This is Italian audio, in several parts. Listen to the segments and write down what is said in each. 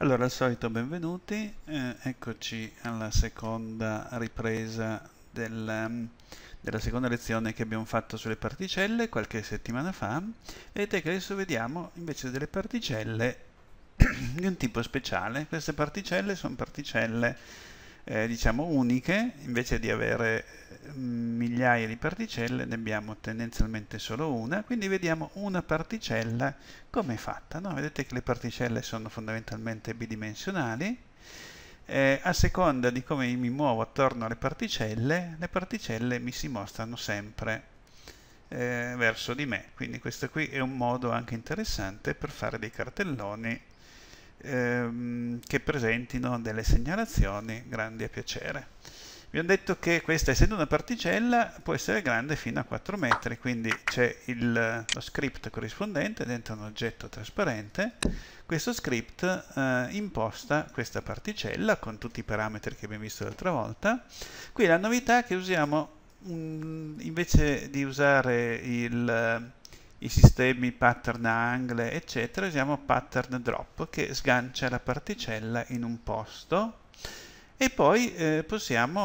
Allora, al solito benvenuti, eh, eccoci alla seconda ripresa del, mm, della seconda lezione che abbiamo fatto sulle particelle qualche settimana fa vedete che adesso vediamo invece delle particelle di un tipo speciale, queste particelle sono particelle eh, diciamo uniche, invece di avere mm, migliaia di particelle ne abbiamo tendenzialmente solo una, quindi vediamo una particella come è fatta. No? Vedete che le particelle sono fondamentalmente bidimensionali, eh, a seconda di come mi muovo attorno alle particelle, le particelle mi si mostrano sempre eh, verso di me, quindi questo qui è un modo anche interessante per fare dei cartelloni ehm, che presentino delle segnalazioni grandi a piacere. Vi ho detto che questa, essendo una particella, può essere grande fino a 4 metri, quindi c'è lo script corrispondente dentro un oggetto trasparente. Questo script eh, imposta questa particella con tutti i parametri che abbiamo visto l'altra volta. Qui la novità è che usiamo, mh, invece di usare il i sistemi pattern a angle eccetera usiamo pattern drop che sgancia la particella in un posto e poi eh, possiamo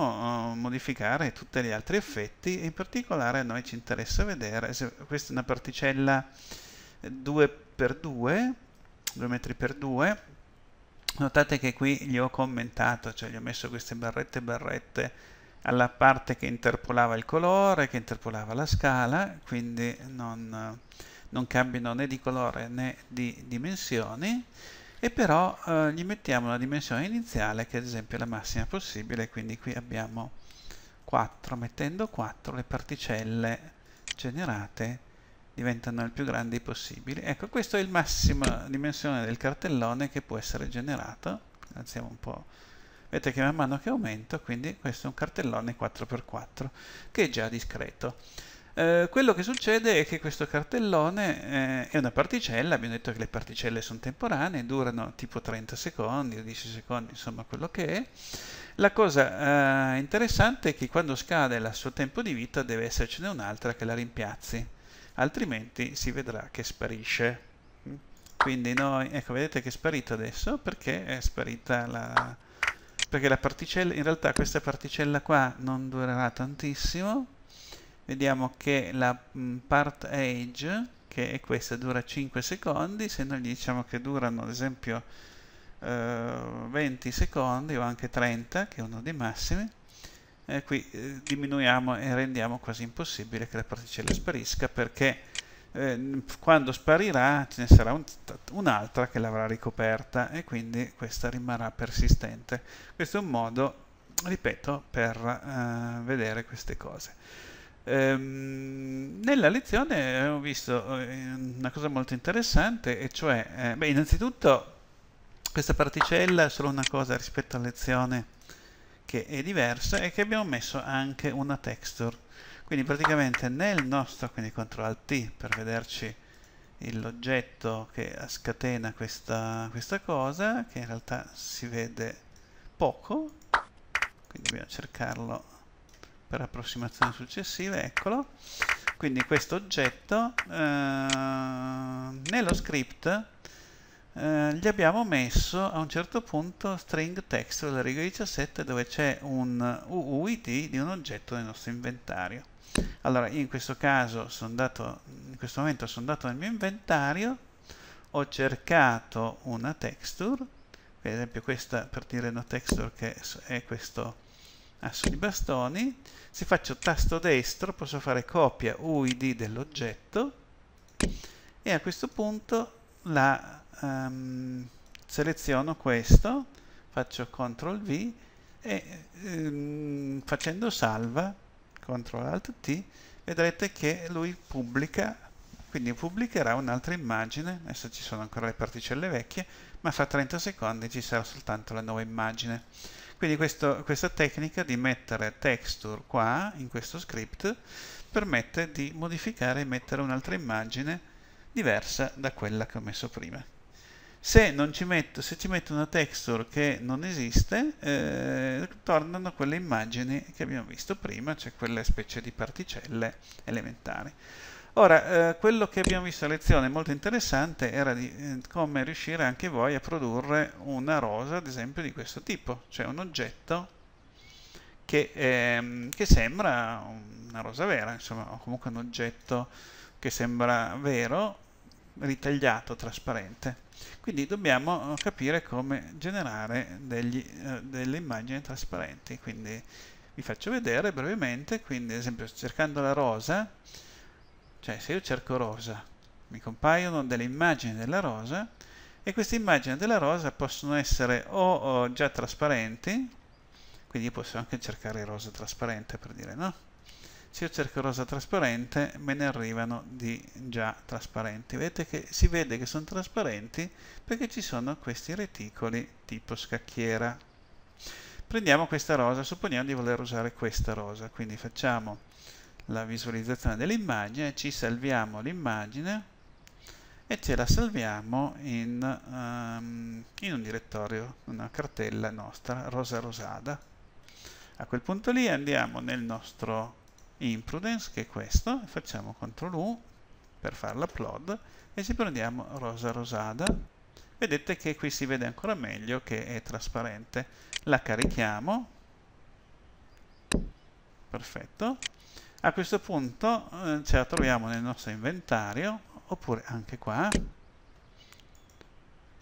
eh, modificare tutti gli altri effetti in particolare a noi ci interessa vedere se questa è una particella 2x2 eh, 2 metri per 2 notate che qui gli ho commentato cioè gli ho messo queste barrette barrette alla parte che interpolava il colore, che interpolava la scala, quindi non, non cambino né di colore né di dimensioni, e però eh, gli mettiamo una dimensione iniziale che ad esempio è la massima possibile, quindi qui abbiamo 4, mettendo 4 le particelle generate diventano il più grandi possibili. Ecco, questo è il massimo dimensione del cartellone che può essere generato. Alziamo un po' vedete che man mano che aumento quindi questo è un cartellone 4x4 che è già discreto eh, quello che succede è che questo cartellone eh, è una particella, abbiamo detto che le particelle sono temporanee, durano tipo 30 secondi 10 secondi, insomma quello che è. La cosa eh, interessante è che quando scade il suo tempo di vita deve essercene un'altra che la rimpiazzi, altrimenti si vedrà che sparisce. Quindi noi, ecco vedete che è sparito adesso perché è sparita la, perché la particella, in realtà questa particella qua non durerà tantissimo, vediamo che la mm, part age, che è questa, dura 5 secondi, se noi gli diciamo che durano ad esempio eh, 20 secondi o anche 30, che è uno dei massimi, eh, qui eh, diminuiamo e rendiamo quasi impossibile che la particella sparisca perché eh, quando sparirà ce ne sarà un, un'altra che l'avrà ricoperta e quindi questa rimarrà persistente. Questo è un modo, ripeto, per eh, vedere queste cose. Ehm, nella lezione abbiamo visto eh, una cosa molto interessante e cioè, eh, beh, innanzitutto questa particella è solo una cosa rispetto alla lezione che è diversa e che abbiamo messo anche una texture quindi praticamente nel nostro quindi CTRL alt per vederci l'oggetto che scatena questa, questa cosa che in realtà si vede poco quindi dobbiamo cercarlo per approssimazioni successive eccolo quindi questo oggetto eh, nello script eh, gli abbiamo messo a un certo punto string text alla riga 17 dove c'è un UUID di un oggetto nel nostro inventario allora io in questo caso sono andato in questo momento sono andato nel mio inventario ho cercato una texture per esempio questa per dire una texture che è questo asso di bastoni se faccio tasto destro posso fare copia UID dell'oggetto e a questo punto la um, seleziono questo faccio CTRL V e um, facendo salva CTRL ALT T, vedrete che lui pubblica, quindi pubblicherà un'altra immagine, adesso ci sono ancora le particelle vecchie, ma fra 30 secondi ci sarà soltanto la nuova immagine. Quindi questo, questa tecnica di mettere texture qua, in questo script, permette di modificare e mettere un'altra immagine diversa da quella che ho messo prima. Se, ci metto, se ci metto una texture che non esiste, eh, tornano quelle immagini che abbiamo visto prima, cioè quelle specie di particelle elementari. Ora, eh, quello che abbiamo visto a lezione molto interessante era di, eh, come riuscire anche voi a produrre una rosa, ad esempio, di questo tipo, cioè un oggetto che, ehm, che sembra una rosa vera, insomma, o comunque un oggetto che sembra vero, ritagliato, trasparente. Quindi dobbiamo eh, capire come generare degli, eh, delle immagini trasparenti. Quindi vi faccio vedere brevemente, quindi ad esempio cercando la rosa, cioè se io cerco rosa, mi compaiono delle immagini della rosa e queste immagini della rosa possono essere o, o già trasparenti, quindi posso anche cercare rosa trasparente per dire no, se io cerco rosa trasparente me ne arrivano di già trasparenti vedete che si vede che sono trasparenti perché ci sono questi reticoli tipo scacchiera prendiamo questa rosa supponiamo di voler usare questa rosa quindi facciamo la visualizzazione dell'immagine ci salviamo l'immagine e ce la salviamo in, um, in un direttorio una cartella nostra rosa rosada a quel punto lì andiamo nel nostro Imprudence, che è questo facciamo CTRL U per fare l'upload e ci prendiamo rosa rosada vedete che qui si vede ancora meglio che è trasparente la carichiamo perfetto a questo punto eh, ce la troviamo nel nostro inventario oppure anche qua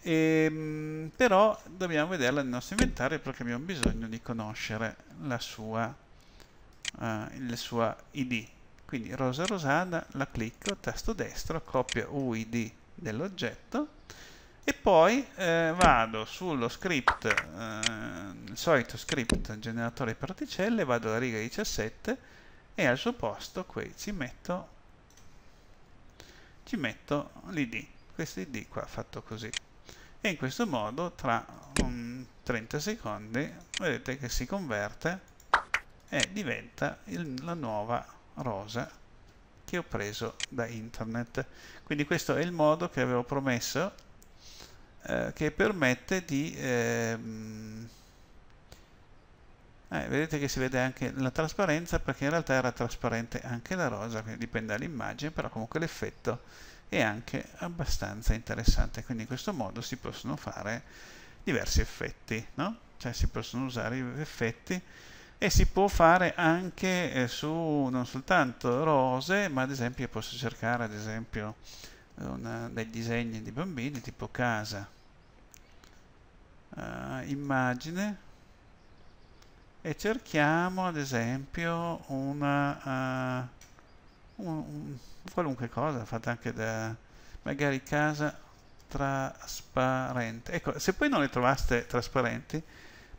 e, ehm, però dobbiamo vederla nel nostro inventario perché abbiamo bisogno di conoscere la sua eh, il suo id quindi rosa rosada la clicco tasto destro copio uid dell'oggetto e poi eh, vado sullo script eh, il solito script generatore particelle vado alla riga 17 e al suo posto qui ci metto ci metto l'id questo id qua fatto così e in questo modo tra um, 30 secondi vedete che si converte e diventa il, la nuova rosa che ho preso da internet quindi questo è il modo che avevo promesso eh, che permette di ehm, eh, vedete che si vede anche la trasparenza perché in realtà era trasparente anche la rosa, quindi dipende dall'immagine, però comunque l'effetto è anche abbastanza interessante. Quindi in questo modo si possono fare diversi effetti, no? Cioè si possono usare gli effetti e si può fare anche eh, su non soltanto rose ma ad esempio posso cercare ad esempio una, eh, dei disegni di bambini tipo casa uh, immagine e cerchiamo ad esempio una uh, un, un, qualunque cosa fatta anche da magari casa trasparente ecco se poi non le trovaste trasparenti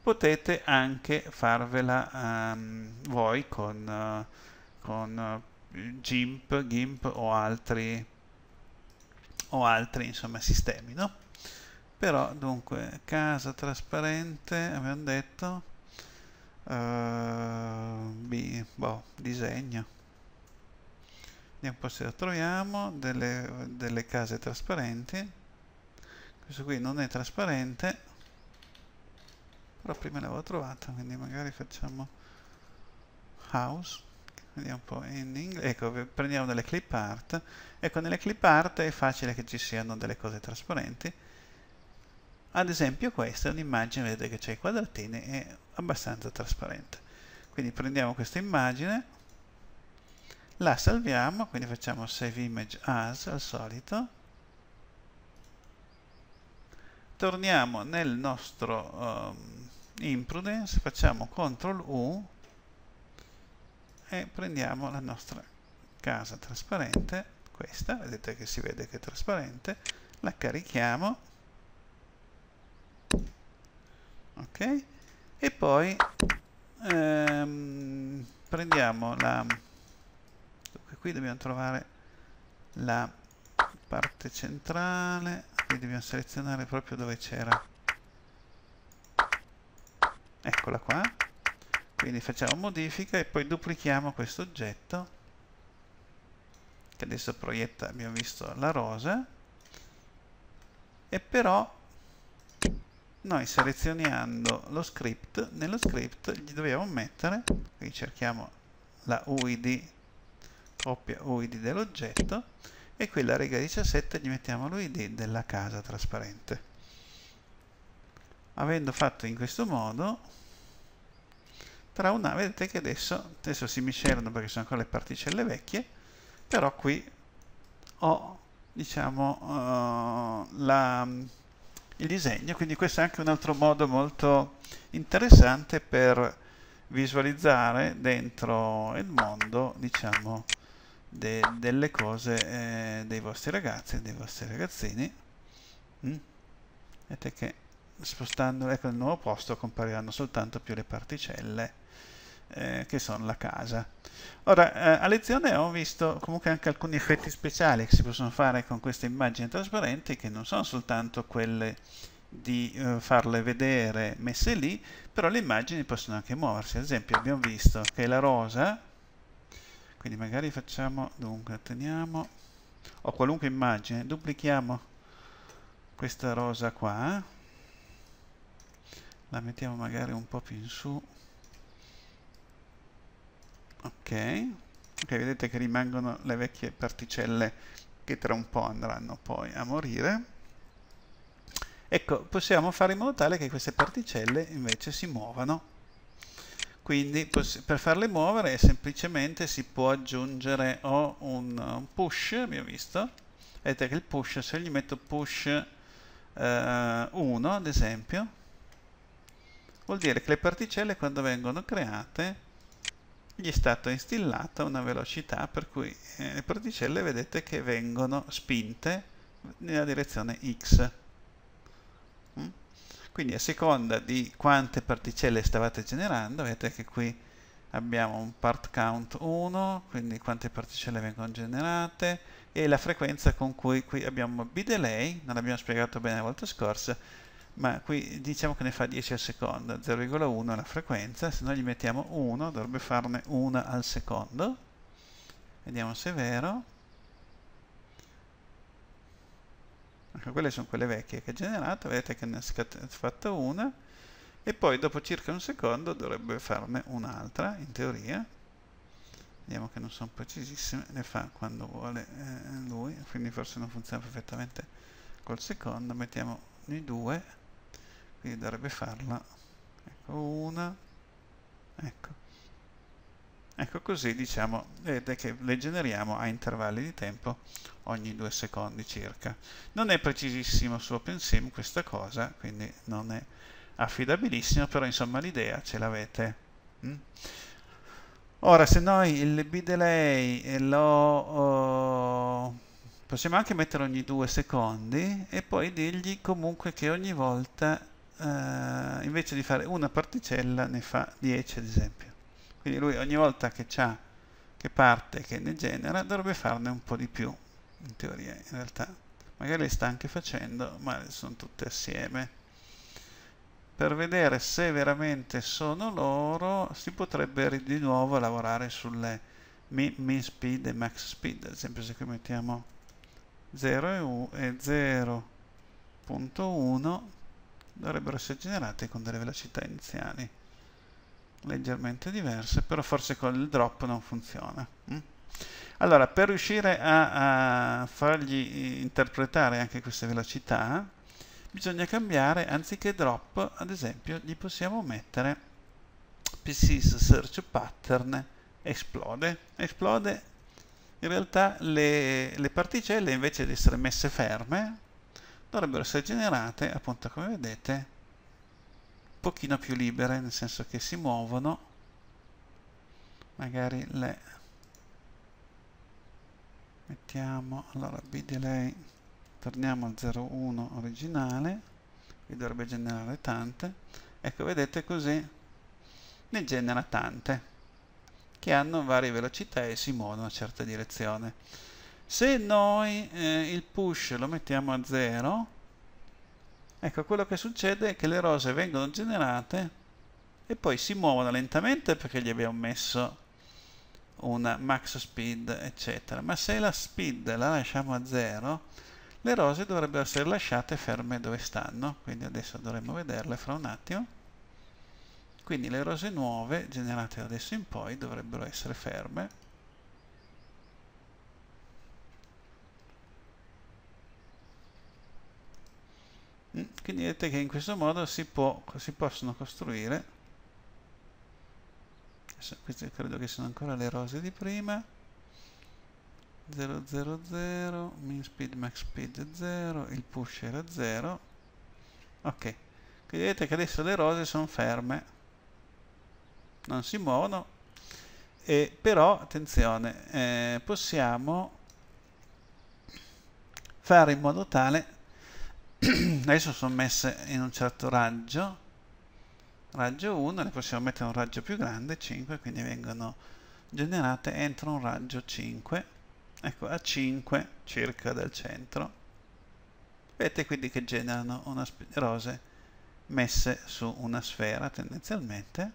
potete anche farvela um, voi con, uh, con uh, GIMP, GIMP o altri, o altri insomma, sistemi. No? Però dunque casa trasparente abbiamo detto uh, boh, disegno. Vediamo un po' se lo troviamo, delle, delle case trasparenti. Questo qui non è trasparente, però prima l'avevo trovata quindi magari facciamo house vediamo un po' ending ecco prendiamo delle clip art ecco nelle clip art è facile che ci siano delle cose trasparenti ad esempio questa è un'immagine vedete che c'è i quadratini è abbastanza trasparente quindi prendiamo questa immagine la salviamo quindi facciamo save image as al solito torniamo nel nostro um, imprudence, facciamo CTRL U e prendiamo la nostra casa trasparente, questa, vedete che si vede che è trasparente, la carichiamo, ok, e poi ehm, prendiamo la, dunque qui dobbiamo trovare la parte centrale, qui dobbiamo selezionare proprio dove c'era eccola qua quindi facciamo modifica e poi duplichiamo questo oggetto che adesso proietta abbiamo visto la rosa e però noi selezionando lo script nello script gli dobbiamo mettere qui cerchiamo la UID coppia UID dell'oggetto e qui la riga 17 gli mettiamo l'UID della casa trasparente avendo fatto in questo modo tra una vedete che adesso adesso si miscelano perché sono ancora le particelle vecchie però qui ho diciamo uh, la, il disegno quindi questo è anche un altro modo molto interessante per visualizzare dentro il mondo diciamo de, delle cose eh, dei vostri ragazzi dei vostri ragazzini mm? vedete che spostando ecco, il nuovo posto compariranno soltanto più le particelle eh, che sono la casa. Ora, eh, a lezione ho visto comunque anche alcuni effetti speciali che si possono fare con queste immagini trasparenti che non sono soltanto quelle di eh, farle vedere messe lì, però le immagini possono anche muoversi. Ad esempio abbiamo visto che la rosa, quindi magari facciamo, dunque, teniamo, o qualunque immagine, duplichiamo questa rosa qua, la mettiamo magari un po' più in su ok ok vedete che rimangono le vecchie particelle che tra un po' andranno poi a morire ecco possiamo fare in modo tale che queste particelle invece si muovano quindi per farle muovere semplicemente si può aggiungere o un, push abbiamo visto vedete che il push se gli metto push 1 eh, ad esempio vuol dire che le particelle quando vengono create gli è stata instillata una velocità per cui eh, le particelle vedete che vengono spinte nella direzione x. Mm? Quindi a seconda di quante particelle stavate generando, vedete che qui abbiamo un part count 1, quindi quante particelle vengono generate, e la frequenza con cui qui abbiamo b-delay, non l'abbiamo spiegato bene la volta scorsa, ma qui diciamo che ne fa 10 al secondo, 0,1 è la frequenza, se noi gli mettiamo 1 dovrebbe farne 1 al secondo, vediamo se è vero, ecco, quelle sono quelle vecchie che ha generato, vedete che ne ha fatta una, e poi dopo circa un secondo dovrebbe farne un'altra, in teoria, vediamo che non sono precisissime, ne fa quando vuole eh, lui, quindi forse non funziona perfettamente col secondo, mettiamo i due, quindi dovrebbe farla ecco una ecco ecco così diciamo vedete che le generiamo a intervalli di tempo ogni due secondi circa non è precisissimo su OpenSim questa cosa quindi non è affidabilissimo però insomma l'idea ce l'avete mm? ora se noi il bdelay lo oh, possiamo anche mettere ogni due secondi e poi dirgli comunque che ogni volta eh, invece di fare una particella ne fa 10 ad esempio. Quindi lui ogni volta che, che parte che ne genera dovrebbe farne un po' di più, in teoria, in realtà. Magari le sta anche facendo, ma sono tutte assieme. Per vedere se veramente sono loro, si potrebbe di nuovo lavorare sulle min speed e max speed. Ad esempio se qui mettiamo 0 e 0.1 dovrebbero essere generate con delle velocità iniziali leggermente diverse, però forse con il drop non funziona. Mm? Allora, per riuscire a, a fargli interpretare anche queste velocità, bisogna cambiare, anziché drop, ad esempio, gli possiamo mettere PC's search pattern esplode. Esplode in realtà le, le, particelle invece di essere messe ferme dovrebbero essere generate, appunto come vedete, un pochino più libere, nel senso che si muovono, magari le mettiamo, allora B delay, torniamo al 01 originale, qui dovrebbe generare tante, ecco vedete così ne genera tante, che hanno varie velocità e si muovono in una certa direzione se noi eh, il push lo mettiamo a 0 ecco quello che succede è che le rose vengono generate e poi si muovono lentamente perché gli abbiamo messo una max speed eccetera ma se la speed la lasciamo a 0 le rose dovrebbero essere lasciate ferme dove stanno quindi adesso dovremmo vederle fra un attimo quindi le rose nuove generate adesso in poi dovrebbero essere ferme vedete che in questo modo si, può, si possono costruire queste credo che siano ancora le rose di prima 0 min speed max speed 0 il push era 0 ok quindi vedete che adesso le rose sono ferme non si muovono e però attenzione eh, possiamo fare in modo tale adesso sono messe in un certo raggio raggio 1 le possiamo mettere un raggio più grande 5 quindi vengono generate entro un raggio 5 ecco a 5 circa dal centro vedete quindi che generano una rose messe su una sfera tendenzialmente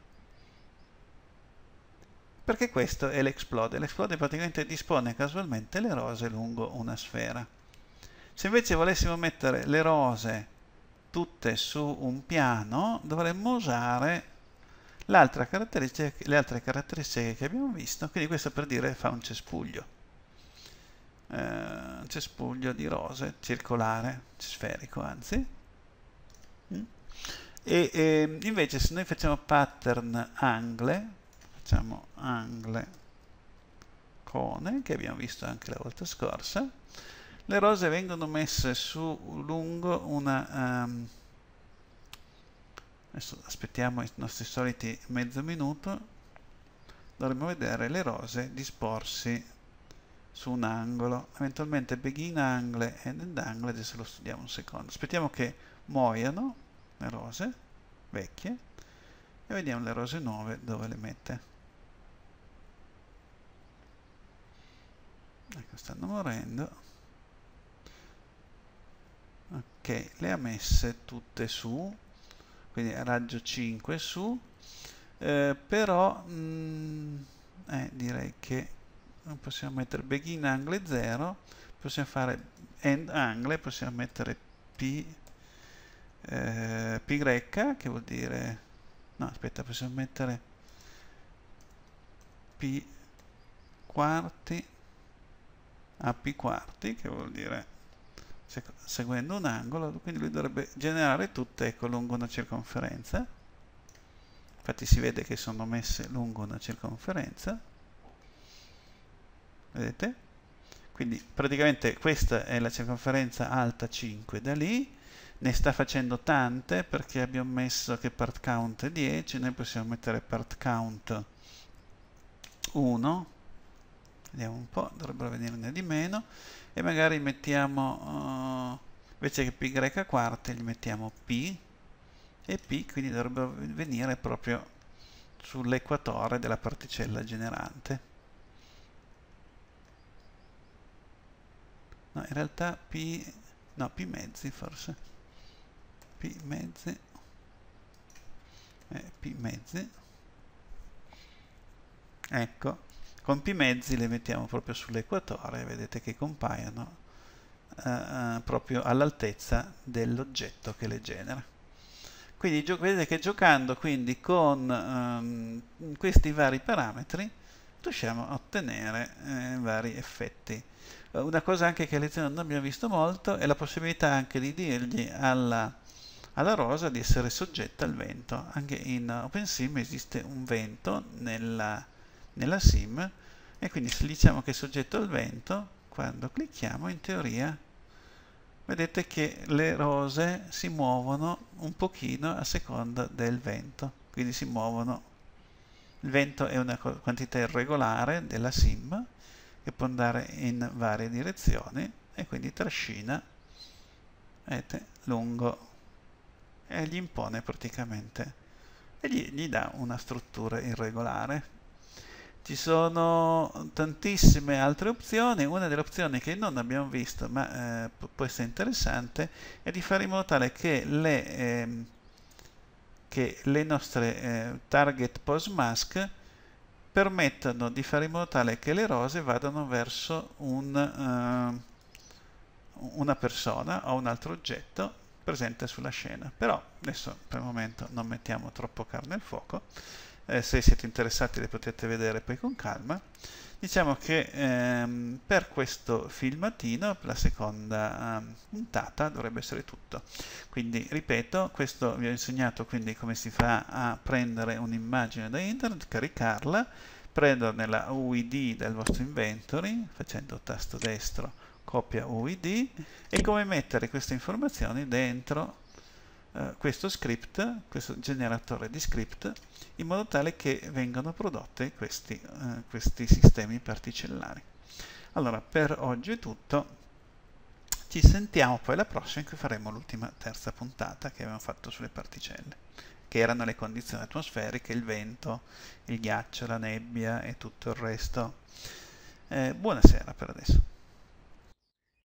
perché questo è l'explode l'explode praticamente dispone casualmente le rose lungo una sfera se invece volessimo mettere le rose tutte su un piano, dovremmo usare le altre caratteristiche che abbiamo visto, quindi questo per dire fa un cespuglio. Eh, un cespuglio di rose, circolare, sferico anzi. Mm. E, e, ehm, invece se noi facciamo pattern angle, facciamo angle cone, che abbiamo visto anche la volta scorsa, le rose vengono messe su lungo una... Um, adesso aspettiamo i nostri soliti mezzo minuto dovremmo vedere le rose disporsi su un angolo eventualmente begin angle e end angle adesso lo studiamo un secondo aspettiamo che muoiano le rose vecchie e vediamo le rose nuove dove le mette ecco stanno morendo ok le ha messe tutte su quindi raggio 5 su eh, però mh, mm, eh, direi che possiamo mettere begin angle 0 possiamo fare end angle possiamo mettere p eh, pi greca che vuol dire no aspetta possiamo mettere p quarti a p quarti che vuol dire seguendo un angolo, quindi lui dovrebbe generare tutte ecco, lungo una circonferenza. Infatti si vede che sono messe lungo una circonferenza. Vedete? Quindi praticamente questa è la circonferenza alta 5 da lì, ne sta facendo tante perché abbiamo messo che part count è 10, noi possiamo mettere part count 1 vediamo un po', dovrebbero venirne di meno e magari mettiamo uh, invece che π quarte gli mettiamo p e p quindi dovrebbero venire proprio sull'equatore della particella generante no in realtà p no p mezzi forse p mezzi eh, p mezzi ecco compi mezzi le mettiamo proprio sull'equatore, vedete che compaiono eh, eh proprio all'altezza dell'oggetto che le genera. Quindi vedete che giocando quindi con ehm, questi vari parametri riusciamo a ottenere eh, vari effetti. Eh, una cosa anche che a lezione non abbiamo visto molto è la possibilità anche di dirgli alla, alla rosa di essere soggetta al vento. Anche in OpenSim esiste un vento nella nella sim e quindi se diciamo che è soggetto al vento, quando clicchiamo in teoria vedete che le rose si muovono un pochino a seconda del vento, quindi si muovono. Il vento è una quantità irregolare della sim che può andare in varie direzioni e quindi trascina vedete, lungo e gli impone praticamente e gli, gli dà una struttura irregolare ci sono tantissime altre opzioni, una delle opzioni che non abbiamo visto ma eh, può essere interessante è di fare in modo tale che le, eh, che le nostre eh, target post mask permettano di fare in modo tale che le rose vadano verso un, eh, una persona o un altro oggetto presente sulla scena però adesso per il momento non mettiamo troppo carne al fuoco eh, se siete interessati le potete vedere poi con calma. Diciamo che ehm, per questo filmatino, per la seconda ehm, puntata, dovrebbe essere tutto. Quindi, ripeto, questo vi ho insegnato quindi come si fa a prendere un'immagine da internet, caricarla, prenderne la UID del vostro inventory, facendo tasto destro copia UID, e come mettere queste informazioni dentro eh, questo script, questo generatore di script, in modo tale che vengano prodotti questi, eh, questi sistemi particellari. Allora, per oggi è tutto. Ci sentiamo poi la prossima in cui faremo l'ultima terza puntata che abbiamo fatto sulle particelle, che erano le condizioni atmosferiche, il vento, il ghiaccio, la nebbia e tutto il resto. Eh, buonasera per adesso.